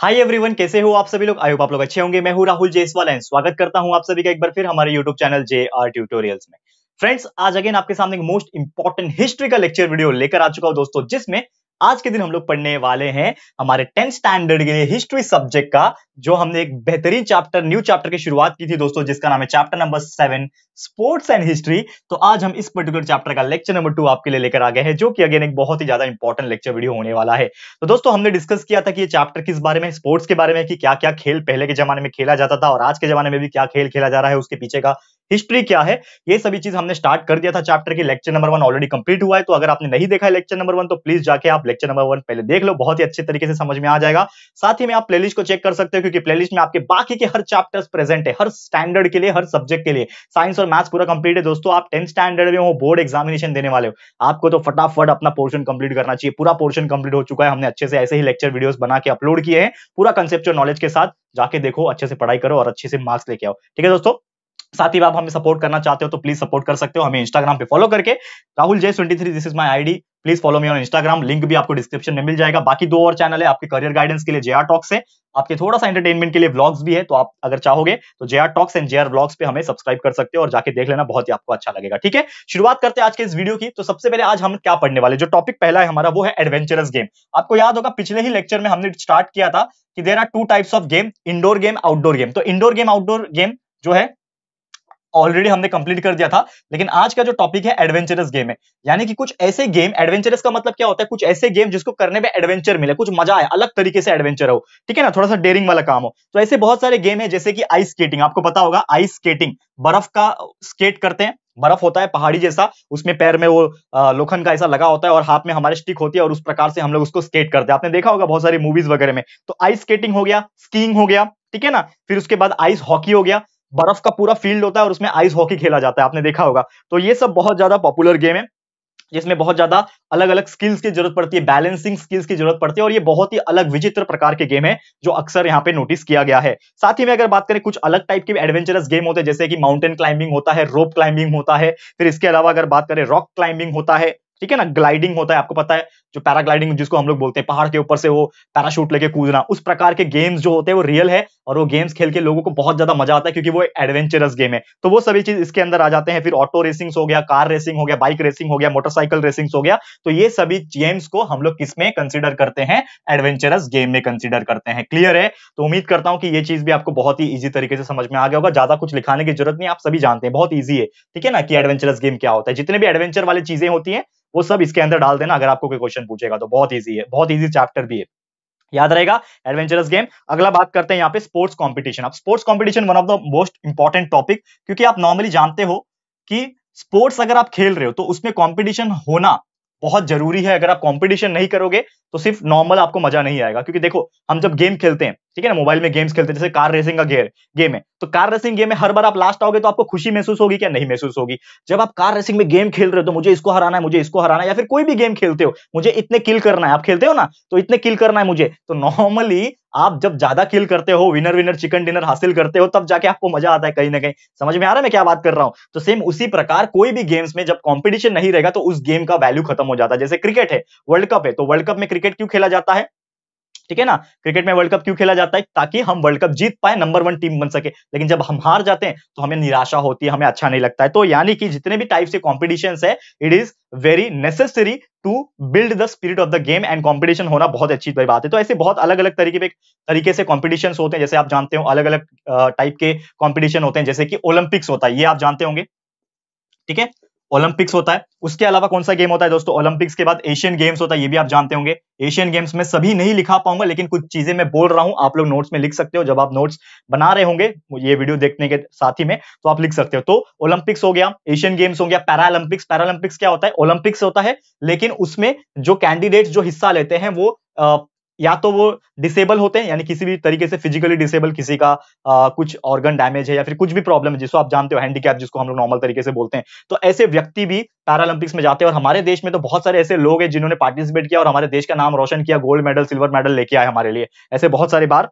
hi everyone कैसे हो आप सभी लोग होप आप लोग अच्छे होंगे मैं हूं राहुल जयसवाल एंड स्वागत करता हूं आप सभी का एक बार फिर हमारे YouTube channel J R tutorials में फ्रेंड्स आज अगेन आपके सामने मोस्ट इंपॉर्टेंट हिस्ट्री का लेक्चर वीडियो लेकर आ चुका हूं दोस्तों जिसमें आज के दिन हम लोग पढ़ने वाले हैं हमारे टेंथ स्टैंडर्ड के लिए हिस्ट्री सब्जेक्ट का जो हमने एक बेहतरीन चैप्टर न्यू चैप्टर की शुरुआत की थी दोस्तों जिसका नाम है chapter number seven sports and history तो आज हम इस पर्टिकुलर चैप्टर का लेक्चर नंबर टू आपके लिए लेकर आ गए हैं जो कि अगेन एक बहुत ही ज्यादा इंपॉर्टेंट लेक्चर वीडियो होने वाला है तो दोस्तों हमने डिस्कस किया था कि ये चैप्टर किस बारे में स्पोर्ट्स के बारे में कि क्या क्या खेल पहले के जमाने में खेला जाता था और आज के जमाने में भी क्या खेल खेला जा रहा है उसके पीछे का हिस्ट्री क्या है ये सभी चीज हमने स्टार्ट कर दिया था चैप्टर के lecture number one already complete हुआ है तो अगर आपने नहीं देखा है लेक्चर नंबर वन तो प्लीज जाके आप लेक्चर नंबर वन पहले देख लो बहुत ही अच्छे तरीके से समझ में आ जाएगा साथ ही में आप प्लेलिस्ट को चेक कर सकते हो क्योंकि प्लेलिस्ट में आपके बाकी के हर चैप्टर्स प्रेजेंट है हर स्टैंडर्ड के लिए हर सब्जेक्ट के लिए साइंस और मैथ्स पूरा कंप्लीट है दोस्तों आप टेंथ स्टैंडर्ड में हो बोर्ड एग्जामिनेशन देने वाले हो आपको तो फटाफट अपना पोर्शन कंप्लीट करना चाहिए पूरा पोर्शन कंप्लीट हो चुका है हमने अच्छे से ऐसे ही लेक्चर वीडियो बना के अपलोड किए हैं पूरा कंसेप्ट नॉलेज के साथ जाके देखो अच्छे से पढ़ाई करो और अच्छे से मार्क्स लेके आओ ठीक है दोस्तों साथ ही आप हमें सपोर्ट करना चाहते हो तो प्लीज सपोर्ट कर सकते हो हमें इंस्टाग्राम पे फॉलो करके Rahul J twenty three this is my ID please follow me on Instagram link भी आपको डिस्क्रिप्शन में मिल जाएगा बाकी दो और चैनल है आपके करियर गाइडेंस के लिए जे टॉक्स है आपके थोड़ा सा एंटरटेनमेंट के लिए ब्लॉग्स भी है तो आप अगर चाहोगे तो JR talks and JR blogs पे हमें सब्सक्राइब कर सकते हो और जाके देख लेना बहुत ही आपको अच्छा लगेगा ठीक है शुरुआत करते हैं आज के इस वीडियो की तो सबसे पहले आज हम क्या पढ़ने वाले जो टॉपिक पहला है हमारा वो है एडवेंचरस गेम आपको याद होगा पिछले ही लेक्चर में हमने स्टार्ट किया था कि there are two types of game indoor game outdoor game तो इंडोर गेम आउटडोर गेम जो है ऑलरेडी हमने कंप्लीट कर दिया था लेकिन आज का जो टॉपिक है एडवेंचरस गेम है यानी कि कुछ ऐसे गेम एडवेंचरस का मतलब क्या होता है कुछ ऐसे गेम जिसको करने में एडवेंचर मिले कुछ मजा आए अलग तरीके से एडवेंचर हो ठीक है ना थोड़ा सा डेरिंग वाला काम हो तो ऐसे बहुत सारे गेम है जैसे कि आइस स्केटिंग आपको पता होगा आइस स्केटिंग बर्फ का स्केट करते हैं बर्फ होता है पहाड़ी जैसा उसमें पैर में वो लोखन का ऐसा लगा होता है और हाथ में हमारे स्टिक होती है और उस प्रकार से हम लोग उसको स्केट करते हैं आपने देखा होगा बहुत सारी मूवीज वगैरह में तो आइस स्केटिंग हो गया स्कीइंग हो गया ठीक है ना फिर उसके बाद आइस हॉकी हो गया बर्फ का पूरा फील्ड होता है और उसमें आइस हॉकी खेला जाता है आपने देखा होगा तो ये सब बहुत ज्यादा पॉपुलर गेम है जिसमें बहुत ज्यादा अलग अलग स्किल्स की जरूरत पड़ती है बैलेंसिंग स्किल्स की जरूरत पड़ती है और ये बहुत ही अलग विचित्र प्रकार के गेम है जो अक्सर यहाँ पे नोटिस किया गया है साथ ही में अगर बात करें कुछ अलग टाइप के एडवेंचरस गेम होते हैं जैसे कि माउंटेन क्लाइंबिंग होता है रोप क्लाइंबिंग होता है फिर इसके अलावा अगर बात करें रॉक क्लाइंबिंग होता है ठीक है ना ग्लाइडिंग होता है आपको पता है जो पैराग्लाइडिंग जिसको हम लोग बोलते हैं पहाड़ के ऊपर से वो पैराशूट लेके कूदना उस प्रकार के गेम्स जो होते हैं वो रियल है और वो गेम्स खेल के लोगों को बहुत ज्यादा मजा आता है क्योंकि वो एडवेंचरस गेम है तो वो सभी चीज इसके अंदर आ जाते हैं फिर ऑटो रेसिंग हो गया कार रेसिंग हो गया बाइक रेसिंग हो गया मोटरसाइकिल रेसिंग हो गया तो ये सभी गेम्स को हम लोग किसमें कंसिडर करते हैं एडवेंचरस गेम में कंसिडर करते हैं क्लियर है तो उम्मीद करता हूं कि ये चीज भी आपको बहुत ही ईजी तरीके से समझ में आ गया होगा ज्यादा कुछ लिखाने की जरूरत नहीं आप सभी जानते हैं बहुत ईजी है ठीक है ना कि एडवेंचरस गेम क्या होता है जितने भी एडवेंचर वाली चीजें होती है वो सब इसके अंदर डाल देना अगर आपको कोई क्वेश्चन पूछेगा तो बहुत ईजी है बहुत ईजी चैप्टर भी है याद रहेगा एडवेंचरस गेम अगला बात करते हैं यहाँ पे स्पोर्ट्स कॉम्पिटिशन अब sports competition one of the most important topic क्योंकि आप नॉर्मली जानते हो कि स्पोर्ट्स अगर आप खेल रहे हो तो उसमें कंपटीशन होना बहुत जरूरी है अगर आप कंपटीशन नहीं करोगे तो सिर्फ नॉर्मल आपको मजा नहीं आएगा क्योंकि देखो हम जब गेम खेलते हैं ठीक है ना मोबाइल में गेम्स खेलते हैं जैसे कार रेसिंग का गेयर गेम है तो कार रेसिंग गेम में हर बार आप लास्ट आओगे तो आपको खुशी महसूस होगी क्या नहीं महसूस होगी जब आप कार रेसिंग में गेम खेल रहे हो तो मुझे इसको हराना है मुझे इसको हराना है या फिर कोई भी गेम खेलते हो मुझे इतने किल करना है आप खेलते हो ना तो इतने किल करना है मुझे तो नॉर्मली आप जब ज्यादा किल करते हो विनर विनर चिकन डिनर हासिल करते हो तब जाके आपको मजा आता है कहीं ना कहीं समझ में आ रहा है मैं क्या बात कर रहा हूं तो सेम उसी प्रकार कोई भी गेम्स में जब कॉम्पिटिशन नहीं रहेगा तो उस गेम का वैल्यू खत्म हो जाता है जैसे क्रिकेट है वर्ल्ड कप है तो वर्ल्ड कप में क्रिकेट क्यों खेला जाता है ठीक है ना क्रिकेट में वर्ल्ड कप क्यों खेला जाता है ताकि हम वर्ल्ड कप जीत पाए नंबर वन टीम बन सके लेकिन जब हम हार जाते हैं तो हमें निराशा होती है हमें अच्छा नहीं लगता है तो यानी कि जितने भी टाइप से कॉम्पिटिशन है it is very necessary to build the spirit of the game and competition होना बहुत अच्छी बात है तो ऐसे बहुत अलग अलग तरीके पे तरीके से कॉम्पिटिशन होते हैं जैसे आप जानते हो अलग अलग टाइप के कॉम्पिटिशन होते हैं जैसे कि ओलंपिक्स होता है ये आप जानते होंगे ठीक है ओलंपिक्स होता है उसके अलावा कौन सा गेम होता है दोस्तों ओलंपिक्स के बाद एशियन गेम्स होता है ये भी आप जानते होंगे एशियन गेम्स में सभी नहीं लिखा पाऊंगा लेकिन कुछ चीजें मैं बोल रहा हूं आप लोग नोट्स में लिख सकते हो जब आप नोट्स बना रहे होंगे ये वीडियो देखने के साथ ही में तो आप लिख सकते हो तो ओलंपिक्स हो गया एशियन गेम्स हो गया पैरालंपिक्स पैरालंपिक्स क्या होता है ओलंपिक्स होता है लेकिन उसमें जो कैंडिडेट जो हिस्सा लेते हैं वो या तो वो डिसेबल होते हैं यानी किसी भी तरीके से फिजिकली डिसेबल किसी का आ, कुछ ऑर्गन डैमेज है या फिर कुछ भी प्रॉब्लम है जिसको आप जानते हो हैंडीकैप जिसको हम लोग नॉर्मल तरीके से बोलते हैं तो ऐसे व्यक्ति भी पैरालंपिक्स में जाते हैं और हमारे देश में तो बहुत सारे ऐसे लोग हैं जिन्होंने पार्टिसिपेट किया और हमारे देश का नाम रोशन किया गोल्ड मेडल सिल्वर मेडल लेके आए हमारे लिए ऐसे बहुत सारे बार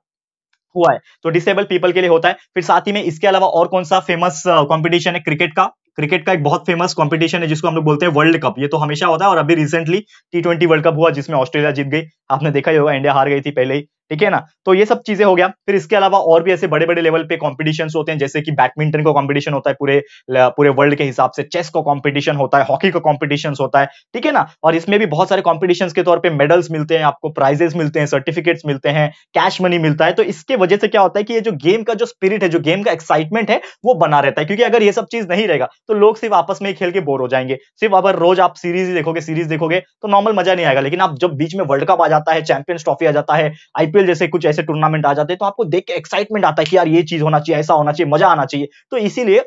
हुआ है तो डिसेबल पीपल के लिए होता है फिर साथ ही में इसके अलावा और कौन सा फेमस कॉम्पिटिशन है क्रिकेट का क्रिकेट का एक बहुत फेमस कंपटीशन है जिसको हम लोग बोलते हैं वर्ल्ड कप ये तो हमेशा होता है और अभी recently T twenty World Cup हुआ जिसमें ऑस्ट्रेलिया जीत गई आपने देखा ही होगा इंडिया हार गई थी पहले ही ठीक है ना तो ये सब चीजें हो गया फिर इसके अलावा और भी ऐसे बड़े बड़े लेवल पे कॉम्पिटिशन होते हैं जैसे कि बैडमिंटन का कॉम्पिटिशन होता है पूरे पूरे वर्ल्ड के हिसाब से चेस का कॉम्पिटिशन होता है हॉकी का कॉम्पिटिशन होता है ठीक है ना और इसमें भी बहुत सारे कॉम्पिटिशन के तौर पर मेडल्स मिलते हैं आपको प्राइजेस मिलते हैं सर्टिफिकेट्स मिलते हैं कैश मनी मिलता है तो इसके वजह से क्या होता है कि ये जो गेम का जो स्पिरिट है जो गेम का एक्साइटमेंट है वो बना रहता है क्योंकि अगर ये सब चीज नहीं रहेगा तो लोग सिर्फ आपस में ही खेल के बोर हो जाएंगे सिर्फ अगर रोज आप सीरीज देखोगे सीरीज देखोगे तो नॉर्मल मजा नहीं आएगा लेकिन आप जब बीच में वर्ल्ड कप आ जाता है चैंपियंस ट्रॉफी आ जाता है आई आईपीएल जैसे कुछ ऐसे टूर्नामेंट आ जाते हैं तो आपको देख के एक्साइटमेंट आता है कि यार ये चीज होना चाहिए ऐसा होना चाहिए मजा आना चाहिए तो इसीलिए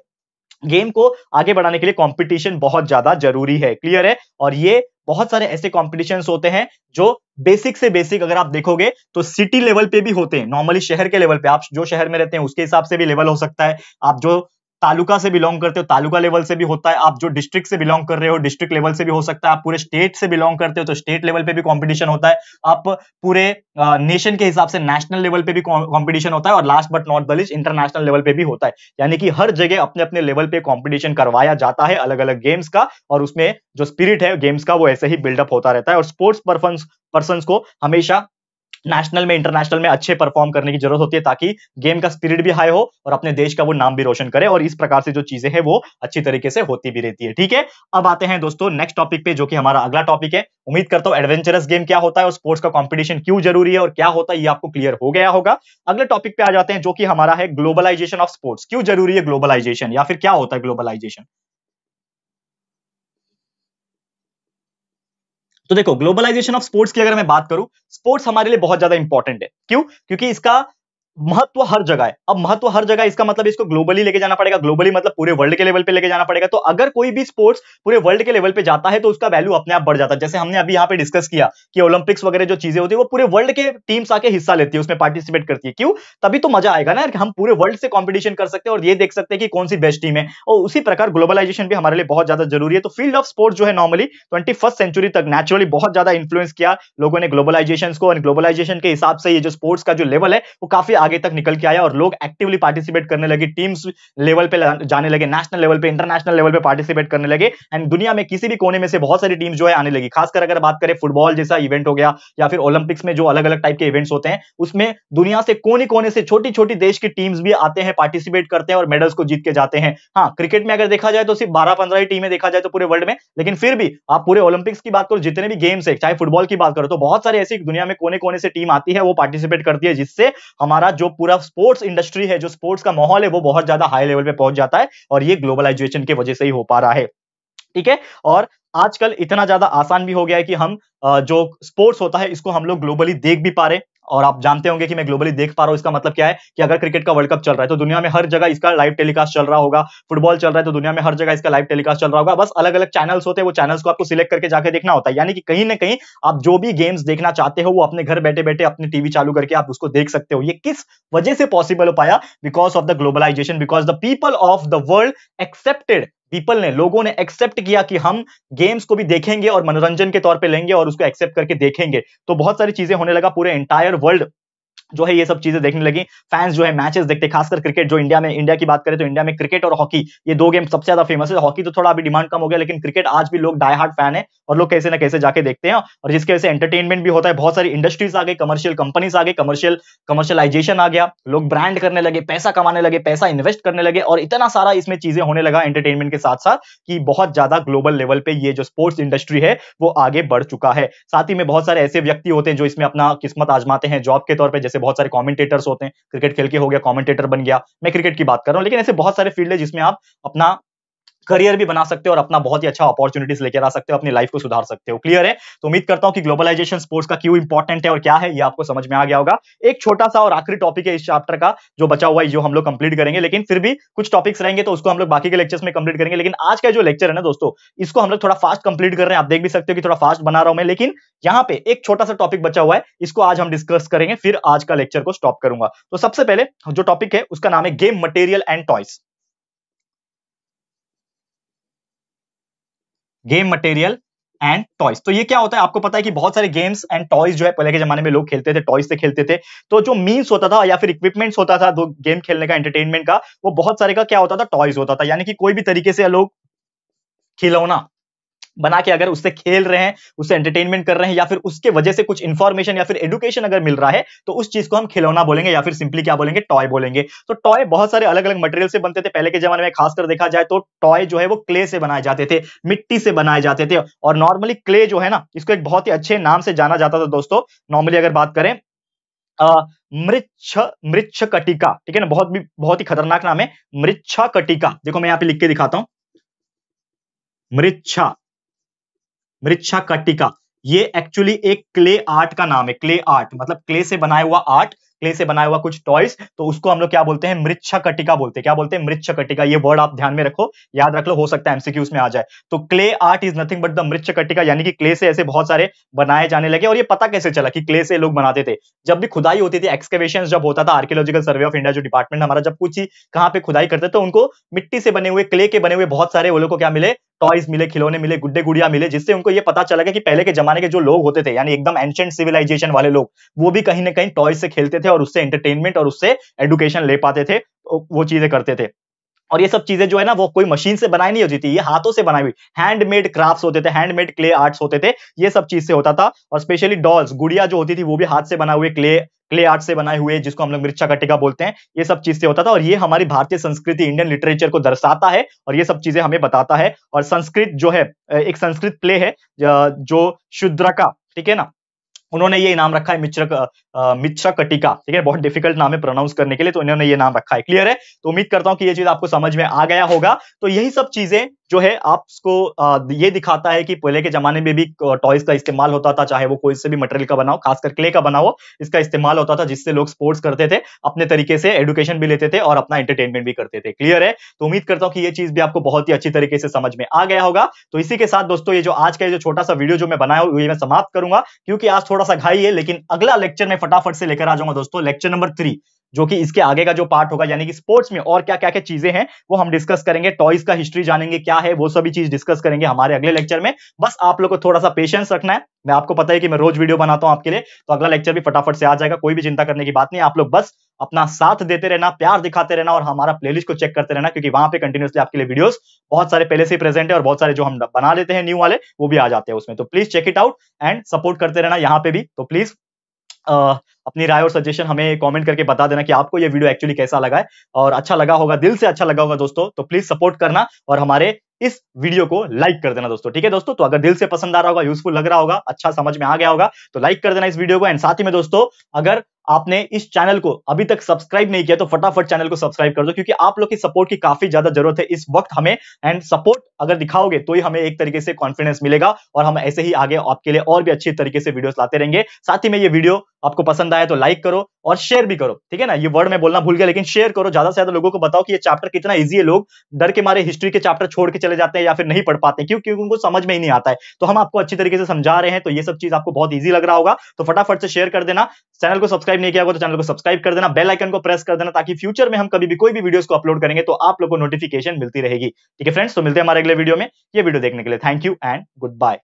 गेम को आगे बढ़ाने के लिए कंपटीशन बहुत ज्यादा जरूरी है क्लियर है और ये बहुत सारे ऐसे कॉम्पिटिशन होते हैं जो बेसिक से बेसिक अगर आप देखोगे तो सिटी लेवल पे भी होते हैं नॉर्मली शहर के लेवल पे आप जो शहर में रहते हैं उसके हिसाब से भी लेवल हो सकता है आप जो तालुका से बिलोंग करते हो तालुका लेवल से भी होता है आप जो डिस्ट्रिक्ट से बिलोंग कर रहे हो डिस्ट्रिक्ट लेवल से भी हो सकता है आप पूरे स्टेट से बिलोंग करते हो तो स्टेट लेवल पे भी कंपटीशन होता है आप पूरे नेशन के हिसाब से नेशनल लेवल पे भी कंपटीशन होता है और last but not the international level पे भी होता है यानी कि हर जगह अपने अपने लेवल पे कॉम्पिटिशन करवाया जाता है अलग अलग गेम्स का और उसमें जो स्पिरिट है गेम्स का वो ऐसे ही बिल्डअप होता रहता है और स्पोर्ट्स पर्सन को हमेशा नेशनल में इंटरनेशनल में अच्छे परफॉर्म करने की जरूरत होती है ताकि गेम का स्पिरिट भी हाई हो और अपने देश का वो नाम भी रोशन करे और इस प्रकार से जो चीजें हैं वो अच्छी तरीके से होती भी रहती है ठीक है अब आते हैं दोस्तों नेक्स्ट टॉपिक पे जो कि हमारा अगला टॉपिक है उम्मीद करता हूं एडवेंचरस गेम क्या होता है और स्पोर्ट्स का कॉम्पिटिशन क्यों जरूरी है और क्या होता है ये आपको क्लियर हो गया होगा अगले टॉपिक पे आ जाते हैं जो कि हमारा है ग्लोबलाइजेशन ऑफ स्पोर्ट्स क्यों जरूरी है ग्लोबलाइजेशन या फिर क्या होता है ग्लोबलाइजेशन तो देखो ग्लोबलाइजेशन ऑफ स्पोर्ट्स की अगर मैं बात करूं स्पोर्ट्स हमारे लिए बहुत ज्यादा इंपॉर्टेंट है क्यों क्योंकि इसका महत्व हर जगह है अब महत्व हर जगह इसका मतलब इसको ग्लोबली लेके जाना पड़ेगा ग्लोबली मतलब पूरे वर्ल्ड के लेवल पे लेके जाना पड़ेगा तो अगर कोई भी स्पोर्ट्स पूरे वर्ल्ड के लेवल पे जाता है तो उसका वैल्यू अपने आप बढ़ जाता है जैसे हमने अभी यहाँ पे डिस्कस किया कि ओलंपिक्स वगैरह जो चीजें होती है वो पूरे वर्ल्ड के टीम्स आके हिस्सा लेती है उसमें पार्टिसिपेट करती है क्यों तभी तो मजा आएगा ना हम पूरे वर्ल्ड से कॉम्पिटिशन कर सकते हैं और ये देख सकते हैं कि कौन सी बेस्ट टीम है और उसी प्रकार ग्लोबलाइजेशन भी हमारे लिए बहुत ज्यादा जरूरी है तो फील्ड ऑफ स्पोर्ट्स जो है नॉर्मली ट्वेंटी सेंचुरी तक नेचुरली बहुत ज्यादा इन्फ्लुएंस किया लोगों ने ग्लोबलाइजेशन को ग्लोबलाइजेशन के हिसाब से ये जो स्पोर्ट्स का जो लेवल है वो काफी आगे तक निकल के आया और लोग एक्टिवली पार्टिसिपेट करने लगे टीम्स लेवल पे जाने लगे नेशनल लेवल पे इंटरनेशनल लेवल पे पार्टिसिपेट करने लगे एंड दुनिया में किसी भी कोने में से बहुत सारी टीम जो है आने लगी खासकर अगर बात करें फुटबॉल जैसा इवेंट हो गया या फिर ओलंपिक्स में जो अलग अलग टाइप के इवेंट्स होते हैं उसमें दुनिया से कोने कोने से छोटी छोटी देश की टीम्स भी आते हैं पार्टिसिपेट करते हैं और मेडल्स को जीत के जाते हैं हाँ क्रिकेट में अगर देखा जाए तो सिर्फ बारह पंद्रह ही टीमें देखा जाए तो पूरे वर्ल्ड में लेकिन फिर भी आप पूरे ओलंपिक्स की बात करो जितने भी गेम्स है चाहे फुटबॉल की बात करो तो बहुत सारे ऐसी दुनिया में कोने कोने से टीम आती है वो पार्टिसिपेट करती है जिससे हमारा जो पूरा स्पोर्ट्स इंडस्ट्री है जो स्पोर्ट्स का माहौल है वो बहुत ज्यादा हाई लेवल पे पहुंच जाता है और ये ग्लोबलाइजेशन की वजह से ही हो पा रहा है ठीक है और आजकल इतना ज्यादा आसान भी हो गया है कि हम जो स्पोर्ट्स होता है इसको हम लोग ग्लोबली देख भी पा रहे और आप जानते होंगे कि मैं ग्लोबली देख पा रहा हूँ इसका मतलब क्या है कि अगर क्रिकेट का वर्ल्ड कप चल रहा है तो दुनिया में हर जगह इसका लाइव टेलीकास्ट चल रहा होगा फुटबॉल चल रहा है तो दुनिया में हर जगह इसका लाइव टेलीकास्ट चल रहा होगा बस अलग अलग चैनल्स होते हैं वो चैनल्स को आपको सिलेक्ट करके जाके देखना होता है यानी कि कहीं ना कहीं आप जो भी गेम्स देखना चाहते हो वो अपने घर बैठे बैठे अपनी टीवी चालू करके आप उसको देख सकते हो ये किस वजह से पॉसिबल हो पाया because of the globalization because the people of the world accepted people ने लोगों ने एक्सेप्ट किया कि हम गेम्स को भी देखेंगे और मनोरंजन के तौर पे लेंगे और उसको एक्सेप्ट करके देखेंगे तो बहुत सारी चीजें होने लगा पूरे एंटायर वर्ल्ड जो है ये सब चीजें देखने लगी फैंस जो है मैचेस देखते खासकर क्रिकेट जो इंडिया में इंडिया की बात करें तो इंडिया में क्रिकेट और हॉकी ये दो गेम सबसे ज्यादा फेमस है हॉकी तो थोड़ा अभी डिमांड कम हो गया लेकिन क्रिकेट आज भी लोग डाई हार्ड फैन है और लोग कैसे ना कैसे जाके देखते हैं और जिसकी वजह से एंटरटेनमेंट भी होता है बहुत सारी इंडस्ट्रीज आ गई कमर्शियल कंपनीज आ गई कमर्शियल कमर्शलाइजेशन आ गया लोग ब्रांड करने लगे पैसा कमाने लगे पैसा इन्वेस्ट करने लगे और इतना सारा इसमें चीजें होने लगा एंटरटेनमेंट के साथ साथ कि बहुत ज्यादा ग्लोबल लेवल पे ये जो स्पोर्ट्स इंडस्ट्री है वो आगे बढ़ चुका है साथ ही में बहुत सारे ऐसे व्यक्ति होते हैं जो इसमें अपना किस्मत आजमाते हैं जॉब के तौर पर जैसे जैसे बहुत सारे कॉमेंटेटर्स होते हैं क्रिकेट खेल के हो गया कॉमेंटेटर बन गया मैं क्रिकेट की बात कर रहा हूँ लेकिन ऐसे बहुत सारे फील्ड है जिसमें आप अपना करियर भी बना सकते हो और अपना बहुत ही अच्छा अपॉर्चुनिटीज लेकर आ सकते हो अपनी लाइफ को सुधार सकते हो क्लियर है तो उम्मीद करता हूँ कि ग्लोबलाइजेशन स्पोर्ट्स का क्यों इंपॉर्टेंट है और क्या है ये आपको समझ में आ गया होगा एक छोटा सा और आखिरी टॉपिक है इस चैप्टर का जो बचा हुआ है जो हम लोग कंप्लीट करेंगे लेकिन फिर भी कुछ टॉपिक्स रहेंगे तो उसको हम लोग बाकी के लेक्चर्स में कंप्लीट करेंगे लेकिन आज का जो लेक्चर है ना दोस्तों इसको हम लोग थोड़ा फास्ट कंप्लीट कर रहे हैं आप देख भी सकते हो कि थोड़ा फास्ट बना रहा हूं मैं लेकिन यहाँ पे एक छोटा सा टॉपिक बचा हुआ है इसको आज हम डिस्कस करेंगे फिर आज का लेक्चर को स्टॉप करूंगा तो सबसे पहले जो टॉपिक है उसका नाम है game material and toys game material and toys तो ये क्या होता है आपको पता है कि बहुत सारे गेम्स एंड टॉयज जो है पहले के जमाने में लोग खेलते थे टॉयज से खेलते थे तो जो मीन्स होता था या फिर इक्विपमेंट्स होता था दो गेम खेलने का एंटरटेनमेंट का वो बहुत सारे का क्या होता था टॉयज होता था यानी कि कोई भी तरीके से लोग खिलौना बना के अगर उससे खेल रहे हैं उससे एंटरटेनमेंट कर रहे हैं या फिर उसके वजह से कुछ इन्फॉर्मेशन या फिर एडुकेशन अगर मिल रहा है तो उस चीज को हम खिलौना बोलेंगे या फिर सिंपली क्या बोलेंगे टॉय बोलेंगे तो टॉय बहुत सारे अलग अलग मटेरियल से बनते थे पहले के जमाने में खासकर देखा जाए तो टॉय जो है वो क्ले से बनाए जाते थे मिट्टी से बनाए जाते थे और नॉर्मली क्ले जो है ना इसको एक बहुत ही अच्छे नाम से जाना जाता था दोस्तों नॉर्मली अगर बात करें मृक्ष मृक्ष कटिका ठीक है ना बहुत भी बहुत ही खतरनाक नाम है मृच्छा कटिका देखो मैं यहाँ पे लिख के दिखाता हूं मृक्षा मृक्षा कटिका ये एक्चुअली एक क्ले आर्ट का नाम है क्ले आर्ट मतलब क्ले से बनाया हुआ आर्ट क्ले से बनाया हुआ कुछ टॉयस तो उसको हम लोग क्या बोलते हैं मृक्ष कटिका बोलते हैं क्या बोलते हैं मृक्ष कटिका ये वर्ड आप ध्यान में रखो याद रख लो हो सकता है एमसीक्यू उसमें आ जाए तो clay art is nothing but the मृक्ष कटिका यानी कि क्ले से ऐसे बहुत सारे बनाए जाने लगे और ये पता कैसे चला कि क्ले से लोग बनाते थे जब भी खुदाई होती थी एक्सकेवेशन जब होता था आर्कियोलॉजिकल सर्वे ऑफ इंडिया जो डिपार्टमेंट हमारा जब कुछ ही कहाँ पे खुदाई करते तो उनको मिट्टी से बने हुए क्ले के बने हुए बहुत सारे वो लोग को क्या मिले टॉयज मिले खिलौने मिले गुड्डे गुड़िया मिले जिससे उनको ये पता चला कि पहले के जमाने के जो लोग होते थे यानी एकदम एंशियंट सिविलाइजेशन वाले लोग वो भी कहीं ना कहीं टॉयज से खेलते थे थे और उससे एंटरटेनमेंट और उससे एडुकेशन ले पाते थे वो चीजें करते थे और ये सब चीजें जो है ना वो कोई मशीन से बनाई नहीं होती थी ये हाथों से बनाई हुई हैंडमेड क्राफ्ट्स होते थे हैंडमेड क्ले आर्ट्स होते थे ये सब चीज से होता था और स्पेशली डॉल्स गुड़िया जो होती थी वो भी हाथ से बनाए हुए क्ले क्ले आर्ट से बनाए हुए जिसको हम लोग मिर्चा कटिका बोलते हैं ये सब चीज से होता था और ये हमारी भारतीय संस्कृति इंडियन लिटरेचर को दर्शाता है और ये सब चीजें हमें बताता है और संस्कृत जो है एक संस्कृत प्ले है जो शुद्र का ठीक है ना उन्होंने ये नाम रखा है मिश्र मिश्र कटिका ठीक है बहुत डिफिकल्ट नाम है प्रोनाउंस करने के लिए तो इन्होंने ये नाम रखा है क्लियर है तो उम्मीद करता हूं कि ये चीज आपको समझ में आ गया होगा तो यही सब चीजें जो है आपको ये दिखाता है कि पहले के जमाने में भी टॉयज का इस्तेमाल होता था चाहे वो कोई से भी मटेरियल का बनाओ खासकर क्ले का बनाओ इसका इस्तेमाल होता था जिससे लोग स्पोर्ट्स करते थे अपने तरीके से एडुकेशन भी लेते थे और अपना एंटरटेनमेंट भी करते थे क्लियर है तो उम्मीद करता हूँ कि ये चीज भी आपको बहुत ही अच्छी तरीके से समझ में आ गया होगा तो इसी के साथ दोस्तों ये जो आज का जो छोटा सा वीडियो जो मैं बनाया हुआ ये मैं समाप्त करूंगा क्योंकि आज थोड़ा सा घाई है लेकिन अगला लेक्चर में फटाफट से लेकर आ जाऊंगा दोस्तों लेक्चर नंबर थ्री जो कि इसके आगे का जो पार्ट होगा यानी कि स्पोर्ट्स में और क्या क्या क्या चीजें हैं वो हम डिस्कस करेंगे टॉयज का हिस्ट्री जानेंगे क्या है वो सभी चीज डिस्कस करेंगे हमारे अगले लेक्चर में बस आप लोग को थोड़ा सा पेशेंस रखना है मैं आपको पता है कि मैं रोज वीडियो बनाता हूं आपके लिए तो अगला लेक्चर भी फटाफट से आ जाएगा कोई भी चिंता करने की बात नहीं आप लोग बस अपना साथ देते रहना प्यार दिखाते रहना और हमारा प्लेलिस्ट को चेक करते रहना क्योंकि वहां पे कंटिन्यूसली आपके लिए वीडियोस बहुत सारे पहले से प्रेजेंट है और बहुत सारे जो हम बना लेते हैं न्यू वाले वो भी आ जाते हैं उसमें तो please check it out and support करते रहना यहाँ पे भी तो प्लीज अपनी राय और सजेशन हमें कमेंट करके बता देना कि आपको ये वीडियो एक्चुअली कैसा लगा है और अच्छा लगा होगा दिल से अच्छा लगा होगा दोस्तों तो प्लीज सपोर्ट करना और हमारे इस वीडियो को लाइक कर देना दोस्तों ठीक है दोस्तों तो अगर दिल से पसंद आ रहा होगा यूजफुल लग रहा होगा अच्छा समझ में आ गया होगा तो लाइक कर देना इस वीडियो को एंड साथ ही में दोस्तों अगर आपने इस चैनल को अभी तक सब्सक्राइब नहीं किया तो फटाफट चैनल को सब्सक्राइब कर दो क्योंकि आप लोग की सपोर्ट की काफी ज्यादा जरूरत है इस वक्त हमें एंड सपोर्ट अगर दिखाओगे तो ही हमें एक तरीके से कॉन्फिडेंस मिलेगा और हम ऐसे ही आगे आपके लिए और भी अच्छी तरीके से वीडियोस लाते रहेंगे साथ ही में ये वीडियो आपको पसंद आया तो लाइक करो और शेयर भी करो ठीक है ना ये वर्ड मैं बोलना भूल गया लेकिन शेयर करो ज्यादा से ज्यादा लोगों को बताओ कि ये चैप्टर कितना ईजी है लोग डर के मारे हिस्ट्री के चैप्टर छोड़ के चले जाते हैं या फिर नहीं पढ़ पाते क्योंकि उनको समझ में ही नहीं आता है तो हम आपको अच्छी तरीके से समझा रहे हैं तो ये सब चीज आपको बहुत ईजी लग रहा होगा तो फटाफट से शेयर कर देना चैनल को सब्सक्राइब नहीं किया होगा तो चैनल को सब्सक्राइब कर देना बेल आइकन को प्रेस कर देना ताकि फ्यूचर में हम कभी भी कोई भी वीडियो को अपलोड करेंगे तो आप लोग को नोटिफिकेशन मिलती रहेगी ठीक है फ्रेंड्स तो मिलते हैं हमारे अगले वीडियो में ये वीडियो देखने के लिए thank you and good bye